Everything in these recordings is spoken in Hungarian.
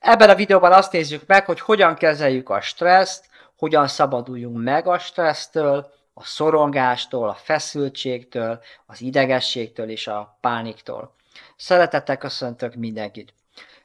Ebben a videóban azt nézzük meg, hogy hogyan kezeljük a stresszt, hogyan szabaduljunk meg a stressztől, a szorongástól, a feszültségtől, az idegességtől és a pániktól. Szeretettel köszöntök mindenkit!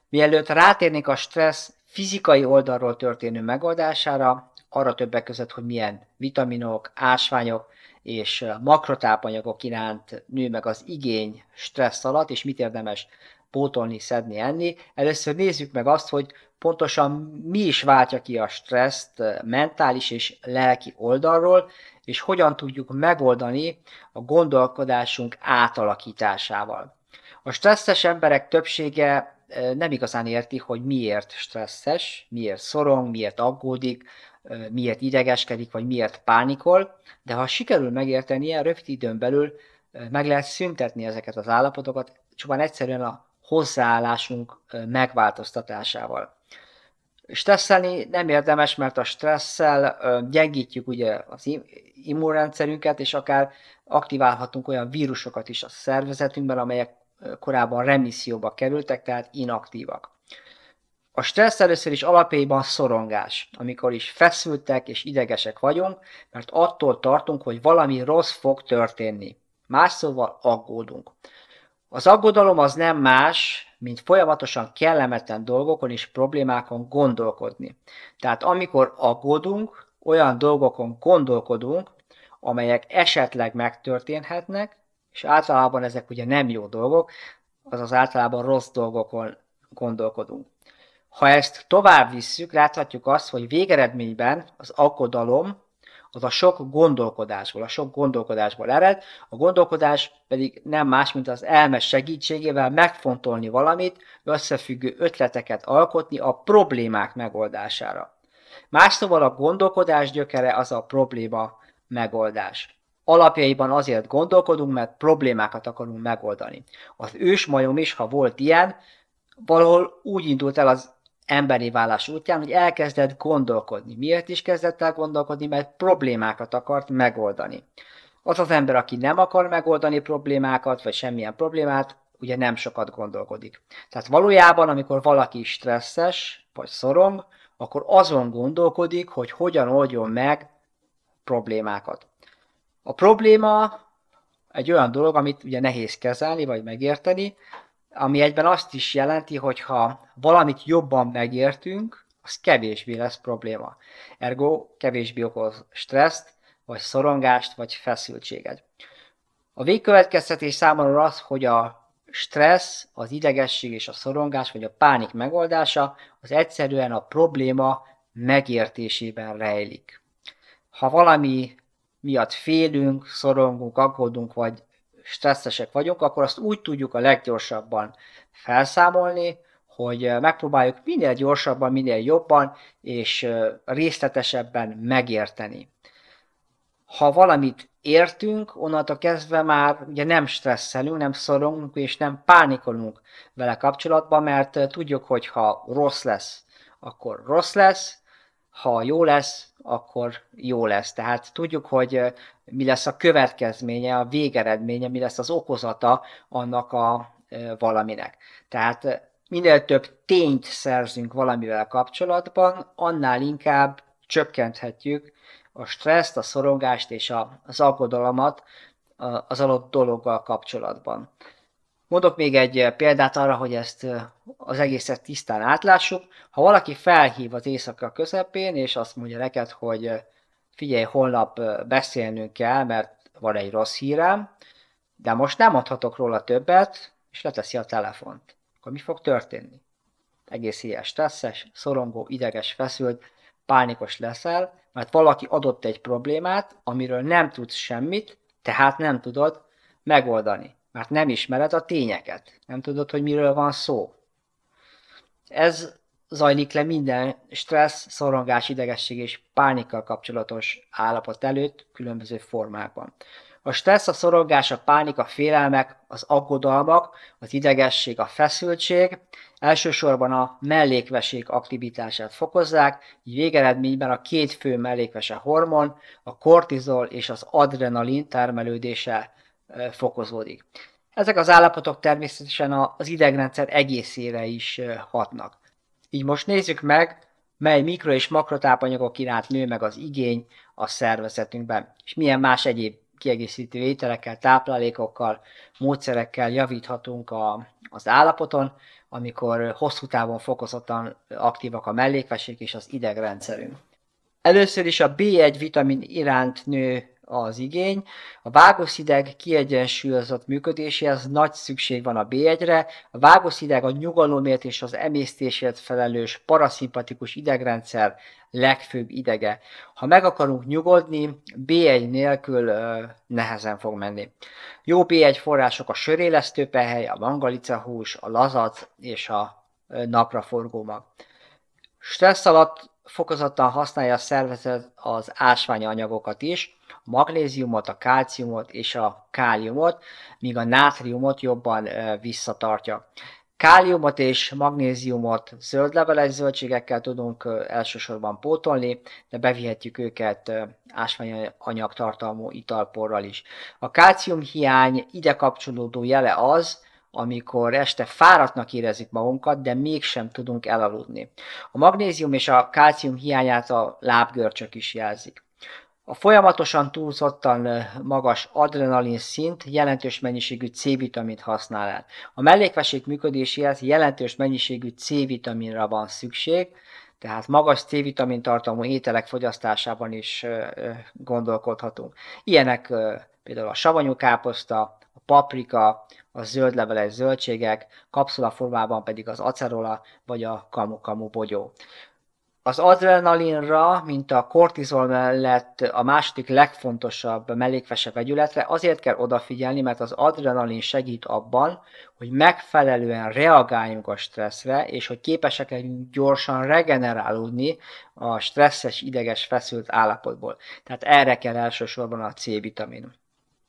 Mielőtt rátérnék a stressz fizikai oldalról történő megoldására, arra többek között, hogy milyen vitaminok, ásványok és makrotápanyagok iránt nő meg az igény stressz alatt, és mit érdemes pótolni, szedni, enni. Először nézzük meg azt, hogy pontosan mi is váltja ki a stresszt eh, mentális és lelki oldalról, és hogyan tudjuk megoldani a gondolkodásunk átalakításával. A stresszes emberek többsége eh, nem igazán érti, hogy miért stresszes, miért szorong, miért aggódik, eh, miért idegeskedik, vagy miért pánikol, de ha sikerül ilyen rövid időn belül meg lehet szüntetni ezeket az állapotokat, csupán egyszerűen a hozzáállásunk megváltoztatásával. Stresszelni nem érdemes, mert a stresszel gyengítjük ugye az immunrendszerünket, és akár aktiválhatunk olyan vírusokat is a szervezetünkben, amelyek korábban remisszióba kerültek, tehát inaktívak. A stressz először is alapjaiban szorongás, amikor is feszültek és idegesek vagyunk, mert attól tartunk, hogy valami rossz fog történni. Más szóval aggódunk. Az aggodalom az nem más, mint folyamatosan kellemetlen dolgokon és problémákon gondolkodni. Tehát amikor aggódunk, olyan dolgokon gondolkodunk, amelyek esetleg megtörténhetnek, és általában ezek ugye nem jó dolgok, azaz általában rossz dolgokon gondolkodunk. Ha ezt tovább visszük, láthatjuk azt, hogy végeredményben az aggodalom az a sok gondolkodásból, a sok gondolkodásból ered, a gondolkodás pedig nem más, mint az elme segítségével megfontolni valamit, összefüggő ötleteket alkotni a problémák megoldására. Más szóval a gondolkodás gyökere az a probléma megoldás. Alapjaiban azért gondolkodunk, mert problémákat akarunk megoldani. Az ősmajom is, ha volt ilyen, valahol úgy indult el az emberi válás útján, hogy elkezdett gondolkodni. Miért is kezdett el gondolkodni? Mert problémákat akart megoldani. Az az ember, aki nem akar megoldani problémákat, vagy semmilyen problémát, ugye nem sokat gondolkodik. Tehát valójában, amikor valaki stresszes, vagy szorong, akkor azon gondolkodik, hogy hogyan oldjon meg problémákat. A probléma egy olyan dolog, amit ugye nehéz kezelni, vagy megérteni, ami egyben azt is jelenti, hogy ha valamit jobban megértünk, az kevésbé lesz probléma. Ergo kevésbé okoz stresszt, vagy szorongást, vagy feszültséget. A végkövetkeztetés számomra az, hogy a stressz, az idegesség és a szorongás, vagy a pánik megoldása az egyszerűen a probléma megértésében rejlik. Ha valami miatt félünk, szorongunk, aggódunk, vagy stresszesek vagyok, akkor azt úgy tudjuk a leggyorsabban felszámolni, hogy megpróbáljuk minél gyorsabban, minél jobban és részletesebben megérteni. Ha valamit értünk, onnantól kezdve már ugye nem stresszelünk, nem szorongunk és nem pánikolunk vele kapcsolatban, mert tudjuk, hogy ha rossz lesz, akkor rossz lesz, ha jó lesz, akkor jó lesz. Tehát tudjuk, hogy mi lesz a következménye, a végeredménye, mi lesz az okozata annak a valaminek. Tehát minél több tényt szerzünk valamivel kapcsolatban, annál inkább csökkenthetjük a stresszt, a szorongást és az aggodalomat az adott dologgal kapcsolatban. Mondok még egy eh, példát arra, hogy ezt eh, az egészet tisztán átlássuk. Ha valaki felhív az éjszaka közepén, és azt mondja neked, hogy eh, figyelj, holnap beszélnünk kell, mert van egy rossz hírem, de most nem adhatok róla többet, és leteszi a telefont. Akkor mi fog történni? Egész ilyen stresszes, szorongó, ideges, feszült, pánikos leszel, mert valaki adott egy problémát, amiről nem tudsz semmit, tehát nem tudod megoldani. Mert nem ismered a tényeket. Nem tudod, hogy miről van szó. Ez zajlik le minden stressz, szorongás, idegesség és pánikkal kapcsolatos állapot előtt különböző formákban. A stressz, a szorongás, a pánik, a félelmek, az aggodalmak, az idegesség, a feszültség elsősorban a mellékveség aktivitását fokozzák, így végeredményben a két fő mellékvese hormon, a kortizol és az adrenalin termelődése fokozódik. Ezek az állapotok természetesen az idegrendszer egészére is hatnak. Így most nézzük meg, mely mikro- és makrotápanyagok iránt nő meg az igény a szervezetünkben, és milyen más egyéb kiegészítő ételekkel, táplálékokkal, módszerekkel javíthatunk a, az állapoton, amikor hosszú távon fokozottan aktívak a mellékvesék és az idegrendszerünk. Először is a B1 vitamin iránt nő az igény. A vágószideg kiegyensúlyozott működéséhez nagy szükség van a B1-re. A vágószideg a nyugalomért és az emésztésért felelős paraszimpatikus idegrendszer legfőbb idege. Ha meg akarunk nyugodni, B1 nélkül ö, nehezen fog menni. Jó B1 források a sörélesztő pehely, a mangalica hús, a lazac és a napraforgó mag. Stressz alatt fokozottan használja a szervezet az ásványanyagokat is, a magnéziumot, a kalciumot és a káliumot, míg a nátriumot jobban visszatartja. Káliumot és magnéziumot zöldleveles zöldségekkel tudunk elsősorban pótolni, de bevihetjük őket ásványanyag tartalmú italporral is. A kálcium hiány ide kapcsolódó jele az, amikor este fáradtnak érezzük magunkat, de mégsem tudunk elaludni. A magnézium és a kalcium hiányát a lábgörcsök is jelzik. A folyamatosan túlzottan magas adrenalin szint jelentős mennyiségű C-vitamint használ el. A mellékvesék működéséhez jelentős mennyiségű C-vitaminra van szükség, tehát magas C-vitamin tartalmú ételek fogyasztásában is gondolkodhatunk. Ilyenek például a savanyú káposzta, a paprika, a zöld zöldségek, kapszula formában pedig az acerola vagy a kamu-kamu bogyó. Az adrenalinra, mint a kortizol mellett a második legfontosabb mellékvese vegyületre azért kell odafigyelni, mert az adrenalin segít abban, hogy megfelelően reagáljunk a stresszre, és hogy képesek legyünk gyorsan regenerálódni a stresszes, ideges, feszült állapotból. Tehát erre kell elsősorban a C-vitamin.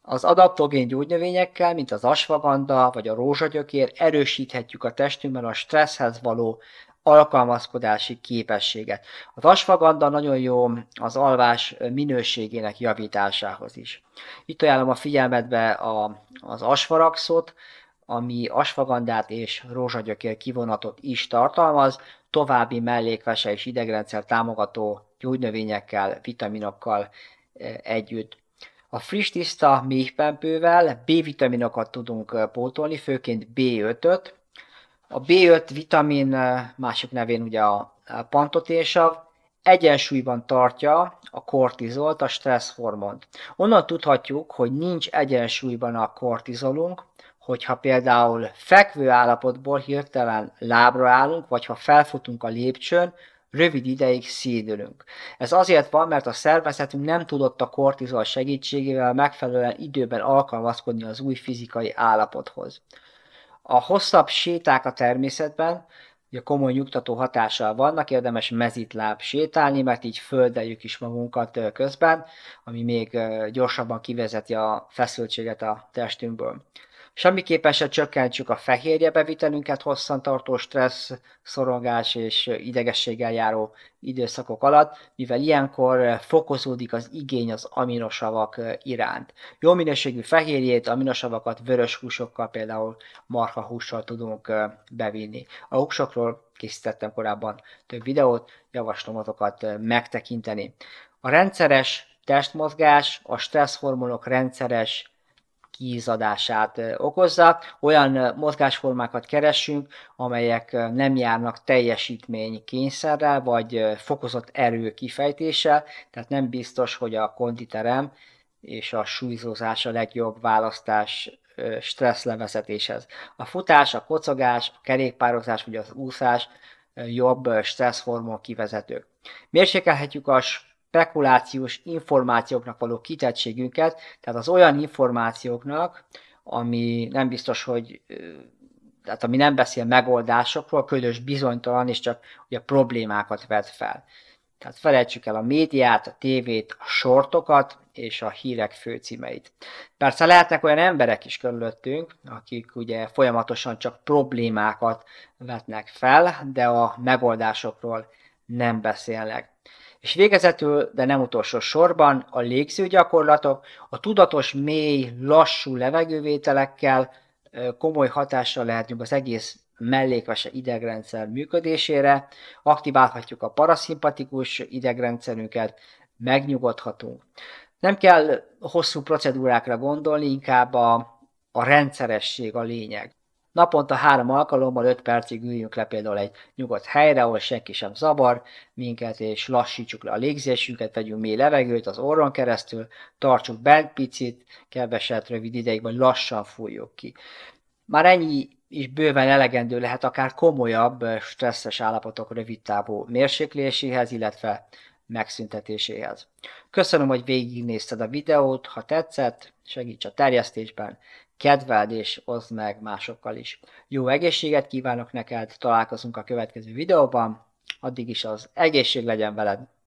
Az adaptogén gyógynövényekkel, mint az asvaganda vagy a rózsagyökér erősíthetjük a testünkben a stresszhez való alkalmazkodási képességet. Az asvaganda nagyon jó az alvás minőségének javításához is. Itt ajánlom a figyelmetbe a, az asfaraxot, ami asvagandát és rózsagyökér kivonatot is tartalmaz, további mellékvese és idegrendszer támogató gyógynövényekkel, vitaminokkal eh, együtt. A friss tiszta méhpempővel B-vitaminokat tudunk pótolni, főként B5-öt. A B5 vitamin, másik nevén ugye a pantoténsav, egyensúlyban tartja a kortizolt, a stressz hormont. Onnan tudhatjuk, hogy nincs egyensúlyban a kortizolunk, hogyha például fekvő állapotból hirtelen lábra állunk, vagy ha felfutunk a lépcsőn, rövid ideig szédülünk. Ez azért van, mert a szervezetünk nem tudott a kortizol segítségével megfelelően időben alkalmazkodni az új fizikai állapothoz. A hosszabb séták a természetben, ugye komoly nyugtató hatással vannak, érdemes mezitláb sétálni, mert így földeljük is magunkat közben, ami még gyorsabban kivezeti a feszültséget a testünkből. Semmiképpen se csökkentsük a fehérje bevitelünket hosszantartó stressz, szorongás és idegességgel járó időszakok alatt, mivel ilyenkor fokozódik az igény az aminosavak iránt. Jó minőségű fehérjét, aminosavakat vörös húsokkal, például marhahússal tudunk bevinni. A húsokról készítettem korábban több videót, javaslom azokat megtekinteni. A rendszeres testmozgás, a stresszhormonok rendszeres kiizadását okozza. Olyan mozgásformákat keresünk, amelyek nem járnak teljesítmény kényszerrel, vagy fokozott erő kifejtése. tehát nem biztos, hogy a konditerem és a súlyzózás a legjobb választás stressz levezetéshez. A futás, a kocogás, a kerékpározás vagy az úszás jobb stresszformon kivezetők. Mérsékelhetjük a spekulációs információknak való kitettségünket, tehát az olyan információknak, ami nem biztos, hogy tehát ami nem beszél megoldásokról, ködös bizonytalan, és csak ugye problémákat vet fel. Tehát felejtsük el a médiát, a tévét, a sortokat és a hírek főcímeit. Persze lehetnek olyan emberek is körülöttünk, akik ugye folyamatosan csak problémákat vetnek fel, de a megoldásokról nem beszélnek. És végezetül, de nem utolsó sorban, a légzőgyakorlatok a tudatos, mély, lassú levegővételekkel komoly hatással lehetünk az egész mellékvese idegrendszer működésére, aktiválhatjuk a paraszimpatikus idegrendszerünket, megnyugodhatunk. Nem kell hosszú procedúrákra gondolni, inkább a, a rendszeresség a lényeg. Naponta három alkalommal, öt percig üljünk le például egy nyugodt helyre, ahol senki sem zavar minket, és lassítsuk le a légzésünket, vegyünk mély levegőt az orron keresztül, tartsuk bent picit, keveset, rövid ideig, vagy lassan fújjuk ki. Már ennyi is bőven elegendő lehet akár komolyabb eh, stresszes állapotok távú mérsékléséhez, illetve megszüntetéséhez. Köszönöm, hogy végignézted a videót, ha tetszett, segíts a terjesztésben, kedveld és oszd meg másokkal is. Jó egészséget kívánok neked, találkozunk a következő videóban, addig is az egészség legyen veled!